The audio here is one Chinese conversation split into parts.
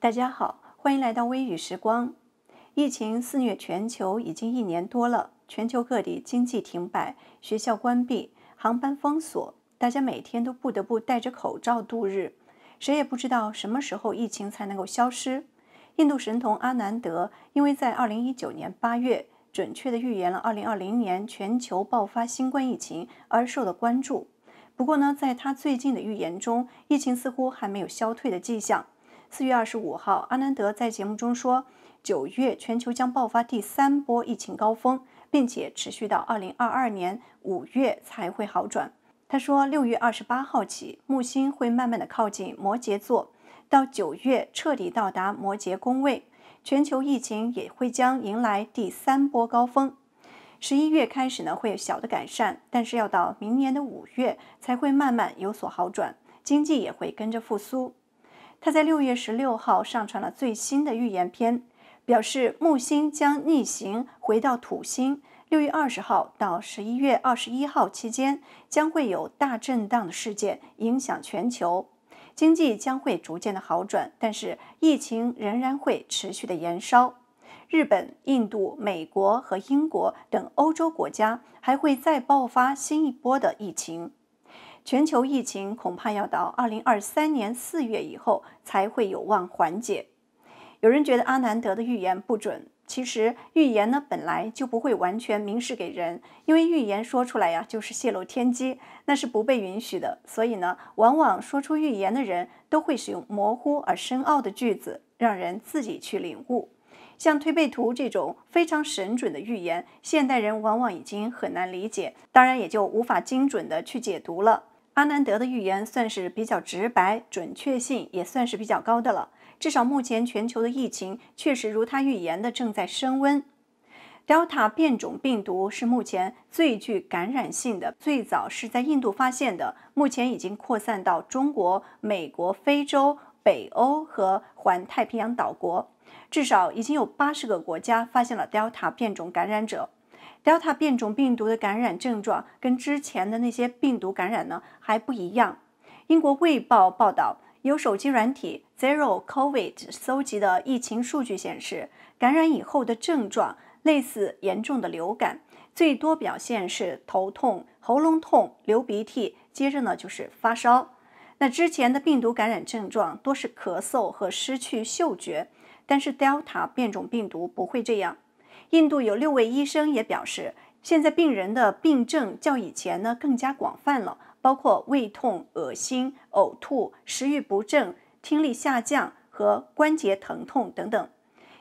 大家好，欢迎来到微雨时光。疫情肆虐全球已经一年多了，全球各地经济停摆，学校关闭，航班封锁，大家每天都不得不戴着口罩度日。谁也不知道什么时候疫情才能够消失。印度神童阿南德因为在2019年8月准确地预言了2020年全球爆发新冠疫情而受到关注。不过呢，在他最近的预言中，疫情似乎还没有消退的迹象。四月二十五号，阿南德在节目中说，九月全球将爆发第三波疫情高峰，并且持续到二零二二年五月才会好转。他说，六月二十八号起，木星会慢慢的靠近摩羯座，到九月彻底到达摩羯宫位，全球疫情也会将迎来第三波高峰。十一月开始呢，会有小的改善，但是要到明年的五月才会慢慢有所好转，经济也会跟着复苏。他在六月十六号上传了最新的预言片，表示木星将逆行回到土星。六月二十号到十一月二十一号期间，将会有大震荡的事件影响全球，经济将会逐渐的好转，但是疫情仍然会持续的延烧。日本、印度、美国和英国等欧洲国家还会再爆发新一波的疫情。全球疫情恐怕要到二零二三年四月以后才会有望缓解。有人觉得阿南德的预言不准，其实预言呢本来就不会完全明示给人，因为预言说出来呀就是泄露天机，那是不被允许的。所以呢，往往说出预言的人都会使用模糊而深奥的句子，让人自己去领悟。像推背图这种非常神准的预言，现代人往往已经很难理解，当然也就无法精准的去解读了。阿南德的预言算是比较直白，准确性也算是比较高的了。至少目前全球的疫情确实如他预言的正在升温。Delta 变种病毒是目前最具感染性的，最早是在印度发现的，目前已经扩散到中国、美国、非洲、北欧和环太平洋岛国，至少已经有八十个国家发现了 Delta 变种感染者。Delta 变种病毒的感染症状跟之前的那些病毒感染呢还不一样。英国卫报报道，由手机软体 Zero Covid 搜集的疫情数据显示，感染以后的症状类似严重的流感，最多表现是头痛、喉咙痛、流鼻涕，接着呢就是发烧。那之前的病毒感染症状多是咳嗽和失去嗅觉，但是 Delta 变种病毒不会这样。印度有六位医生也表示，现在病人的病症较以前呢更加广泛了，包括胃痛、恶心、呕吐、食欲不振、听力下降和关节疼痛等等。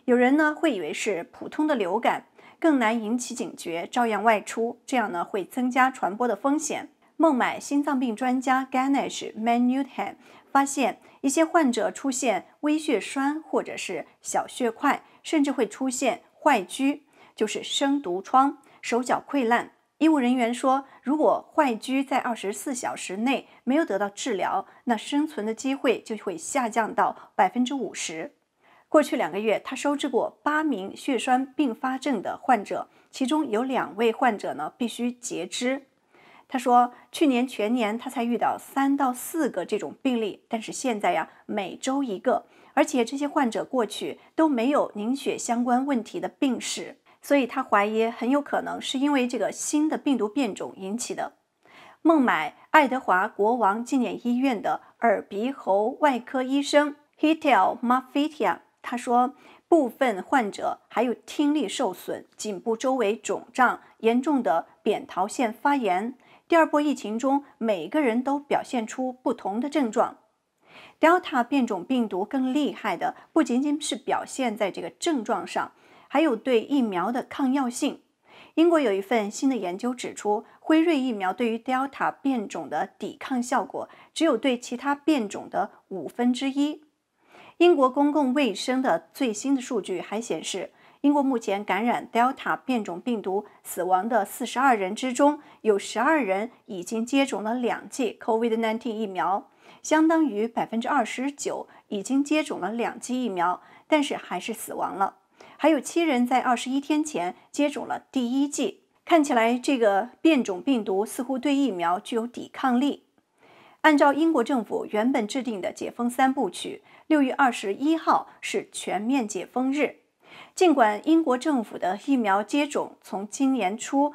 有人呢会以为是普通的流感，更难引起警觉，照样外出，这样呢会增加传播的风险。孟买心脏病专家 Ganesh m a n u t h a n 发现，一些患者出现微血栓或者是小血块，甚至会出现。坏疽就是生毒疮、手脚溃烂。医务人员说，如果坏疽在二十四小时内没有得到治疗，那生存的机会就会下降到百分之五十。过去两个月，他收治过八名血栓并发症的患者，其中有两位患者呢必须截肢。他说，去年全年他才遇到三到四个这种病例，但是现在呀，每周一个。而且这些患者过去都没有凝血相关问题的病史，所以他怀疑很有可能是因为这个新的病毒变种引起的。孟买爱德华国王纪念医院的耳鼻喉外科医生 Hetal Mafitia 他说，部分患者还有听力受损、颈部周围肿胀、严重的扁桃腺发炎。第二波疫情中，每个人都表现出不同的症状。Delta 变种病毒更厉害的不仅仅是表现在这个症状上，还有对疫苗的抗药性。英国有一份新的研究指出，辉瑞疫苗对于 Delta 变种的抵抗效果只有对其他变种的五分之一。英国公共卫生的最新的数据还显示，英国目前感染 Delta 变种病毒死亡的四十二人之中，有十二人已经接种了两剂 COVID-19 疫苗。相当于百分之二十九已经接种了两剂疫苗，但是还是死亡了。还有七人在二十一天前接种了第一剂。看起来这个变种病毒似乎对疫苗具有抵抗力。按照英国政府原本制定的解封三部曲，六月二十一号是全面解封日。尽管英国政府的疫苗接种从今年初。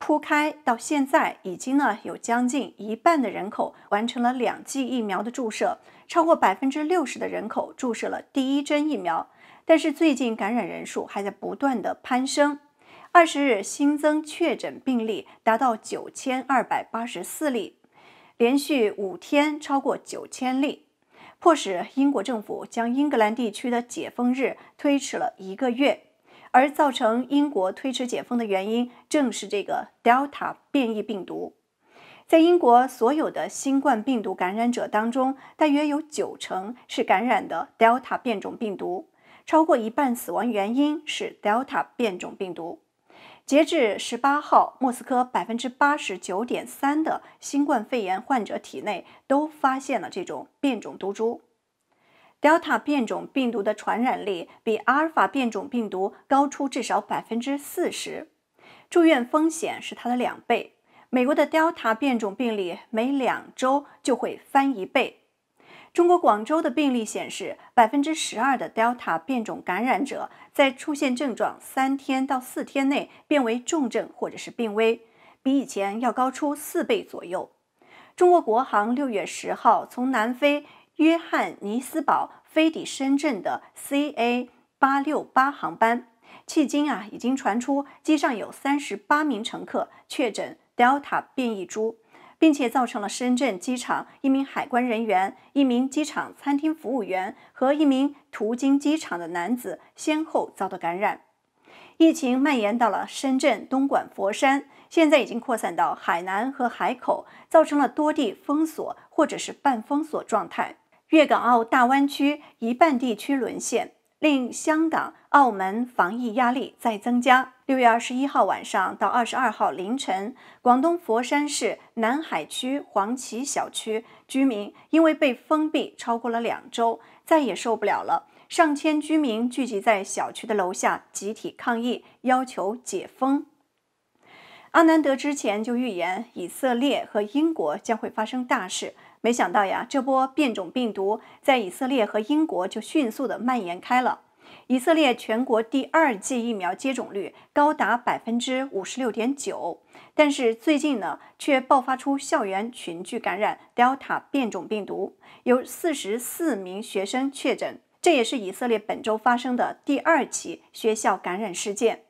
铺开到现在，已经呢有将近一半的人口完成了两剂疫苗的注射，超过百分之六十的人口注射了第一针疫苗。但是最近感染人数还在不断的攀升，二十日新增确诊病例达到九千二百八十四例，连续五天超过九千例，迫使英国政府将英格兰地区的解封日推迟了一个月。而造成英国推迟解封的原因，正是这个 Delta 变异病毒。在英国所有的新冠病毒感染者当中，大约有九成是感染的 Delta 变种病毒，超过一半死亡原因是 Delta 变种病毒。截至十八号，莫斯科百分之八十九点三的新冠肺炎患者体内都发现了这种变种毒株。Delta 变种病毒的传染力比阿尔法变种病毒高出至少百分之四十，住院风险是它的两倍。美国的 Delta 变种病例每两周就会翻一倍。中国广州的病例显示，百分之十二的 Delta 变种感染者在出现症状三天到四天内变为重症或者是病危，比以前要高出四倍左右。中国国航六月十号从南非。约翰尼斯堡飞抵深圳的 C A 八六八航班，迄今啊已经传出机上有三十八名乘客确诊 Delta 变异株，并且造成了深圳机场一名海关人员、一名机场餐厅服务员和一名途经机场的男子先后遭到感染。疫情蔓延到了深圳、东莞、佛山，现在已经扩散到海南和海口，造成了多地封锁或者是半封锁状态。粤港澳大湾区一半地区沦陷，令香港、澳门防疫压力再增加。六月二十一号晚上到二十二号凌晨，广东佛山市南海区黄岐小区居民因为被封闭超过了两周，再也受不了了。上千居民聚集在小区的楼下集体抗议，要求解封。阿南德之前就预言，以色列和英国将会发生大事。没想到呀，这波变种病毒在以色列和英国就迅速的蔓延开了。以色列全国第二剂疫苗接种率高达百分之五十六点九，但是最近呢，却爆发出校园群聚感染 Delta 变种病毒，有四十四名学生确诊，这也是以色列本周发生的第二起学校感染事件。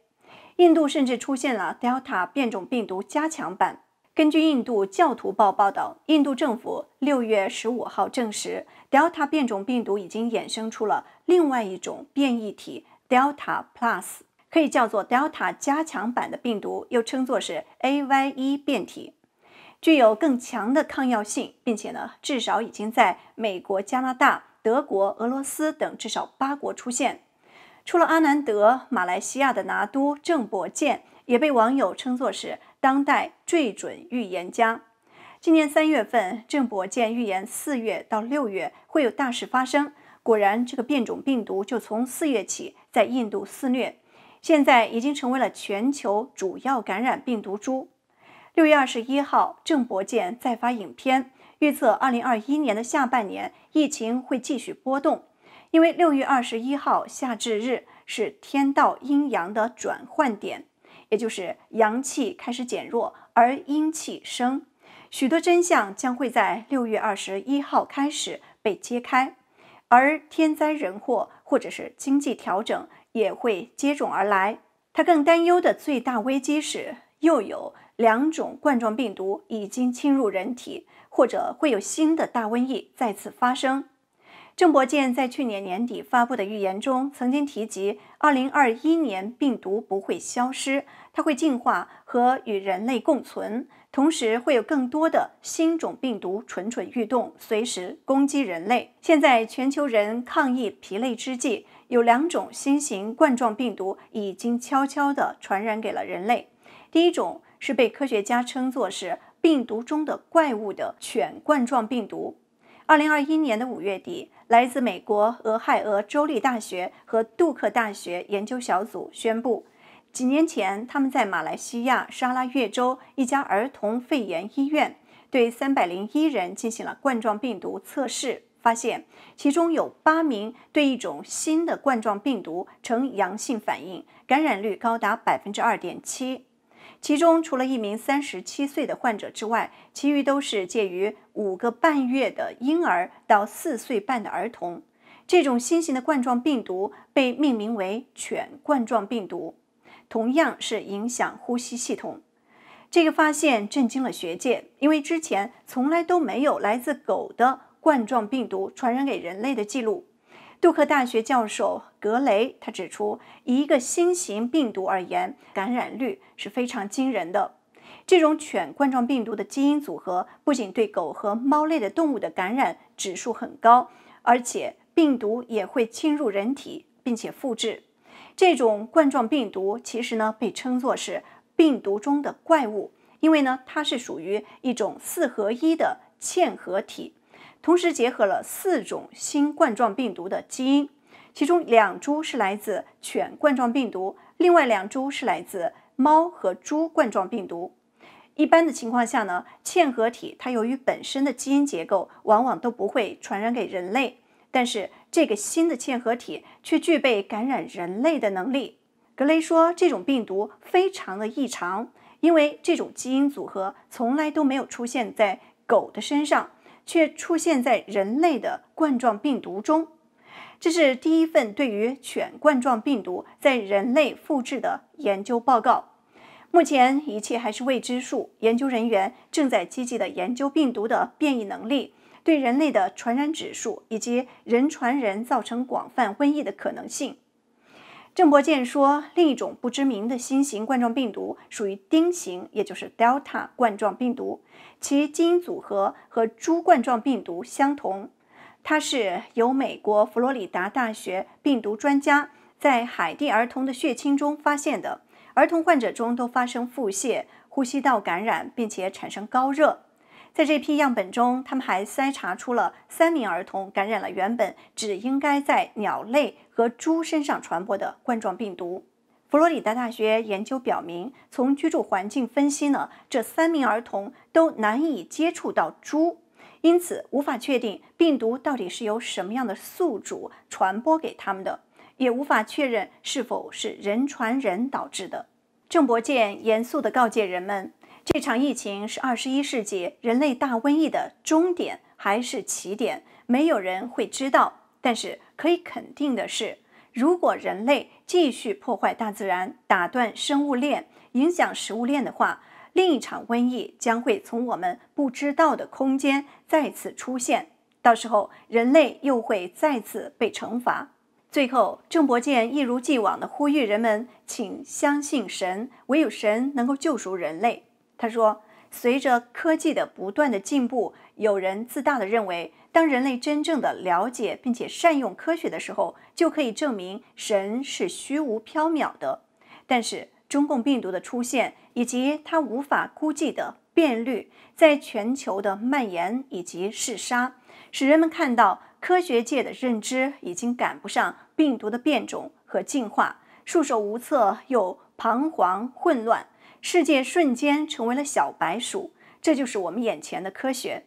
印度甚至出现了 Delta 变种病毒加强版。根据印度教徒报报道，印度政府六月十五号证实，Delta 变种病毒已经衍生出了另外一种变异体 Delta Plus，可以叫做 Delta 加强版的病毒，又称作是 AY.1 变体，具有更强的抗药性，并且呢，至少已经在美国、加拿大、德国、俄罗斯等至少八国出现。除了阿南德，马来西亚的拿督郑伯健也被网友称作是。当代最准预言家，今年三月份，郑伯建预言四月到六月会有大事发生，果然，这个变种病毒就从四月起在印度肆虐，现在已经成为了全球主要感染病毒株。六月二十一号，郑伯建再发影片预测，二零二一年的下半年疫情会继续波动，因为六月二十一号夏至日是天道阴阳的转换点。也就是阳气开始减弱，而阴气生，许多真相将会在六月二十一号开始被揭开，而天灾人祸或者是经济调整也会接踵而来。他更担忧的最大危机是，又有两种冠状病毒已经侵入人体，或者会有新的大瘟疫再次发生。郑伯健在去年年底发布的预言中，曾经提及，二零二一年病毒不会消失，它会进化和与人类共存，同时会有更多的新种病毒蠢蠢欲动，随时攻击人类。现在，全球人抗疫疲累之际，有两种新型冠状病毒已经悄悄地传染给了人类。第一种是被科学家称作是病毒中的怪物的犬冠状病毒。二零二一年的五月底，来自美国俄亥俄州立大学和杜克大学研究小组宣布，几年前他们在马来西亚沙拉越州一家儿童肺炎医院对三百零一人进行了冠状病毒测试，发现其中有八名对一种新的冠状病毒呈阳性反应，感染率高达百分之二点七。其中除了一名三十七岁的患者之外，其余都是介于五个半月的婴儿到四岁半的儿童。这种新型的冠状病毒被命名为犬冠状病毒，同样是影响呼吸系统。这个发现震惊了学界，因为之前从来都没有来自狗的冠状病毒传染给人类的记录。杜克大学教授格雷他指出，以一个新型病毒而言，感染率是非常惊人的。这种犬冠状病毒的基因组合不仅对狗和猫类的动物的感染指数很高，而且病毒也会侵入人体并且复制。这种冠状病毒其实呢被称作是病毒中的怪物，因为呢它是属于一种四合一的嵌合体。同时结合了四种新冠状病毒的基因，其中两株是来自犬冠状病毒，另外两株是来自猫和猪冠状病毒。一般的情况下呢，嵌合体它由于本身的基因结构，往往都不会传染给人类。但是这个新的嵌合体却具备感染人类的能力。格雷说，这种病毒非常的异常，因为这种基因组合从来都没有出现在狗的身上。却出现在人类的冠状病毒中，这是第一份对于犬冠状病毒在人类复制的研究报告。目前一切还是未知数，研究人员正在积极的研究病毒的变异能力、对人类的传染指数以及人传人造成广泛瘟疫的可能性。郑伯健说，另一种不知名的新型冠状病毒属于丁型，也就是 Delta 冠状病毒，其基因组合和猪冠状病毒相同。它是由美国佛罗里达大学病毒专家在海地儿童的血清中发现的。儿童患者中都发生腹泻、呼吸道感染，并且产生高热。在这批样本中，他们还筛查出了三名儿童感染了原本只应该在鸟类和猪身上传播的冠状病毒。佛罗里达大学研究表明，从居住环境分析呢，这三名儿童都难以接触到猪，因此无法确定病毒到底是由什么样的宿主传播给他们的，也无法确认是否是人传人导致的。郑伯健严肃地告诫人们。这场疫情是二十一世纪人类大瘟疫的终点还是起点，没有人会知道。但是可以肯定的是，如果人类继续破坏大自然，打断生物链，影响食物链的话，另一场瘟疫将会从我们不知道的空间再次出现。到时候，人类又会再次被惩罚。最后，郑伯健一如既往地呼吁人们，请相信神，唯有神能够救赎人类。他说：“随着科技的不断的进步，有人自大的认为，当人类真正的了解并且善用科学的时候，就可以证明神是虚无缥缈的。但是，中共病毒的出现以及它无法估计的变率，在全球的蔓延以及嗜杀，使人们看到科学界的认知已经赶不上病毒的变种和进化，束手无策又彷徨混乱。”世界瞬间成为了小白鼠，这就是我们眼前的科学。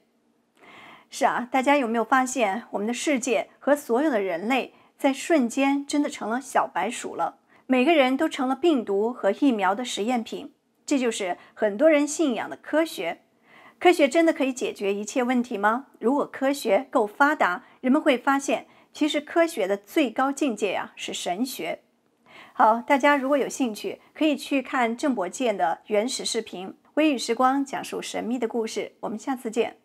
是啊，大家有没有发现，我们的世界和所有的人类在瞬间真的成了小白鼠了？每个人都成了病毒和疫苗的实验品，这就是很多人信仰的科学。科学真的可以解决一切问题吗？如果科学够发达，人们会发现，其实科学的最高境界呀是神学。好，大家如果有兴趣，可以去看郑伯建的原始视频《微雨时光》，讲述神秘的故事。我们下次见。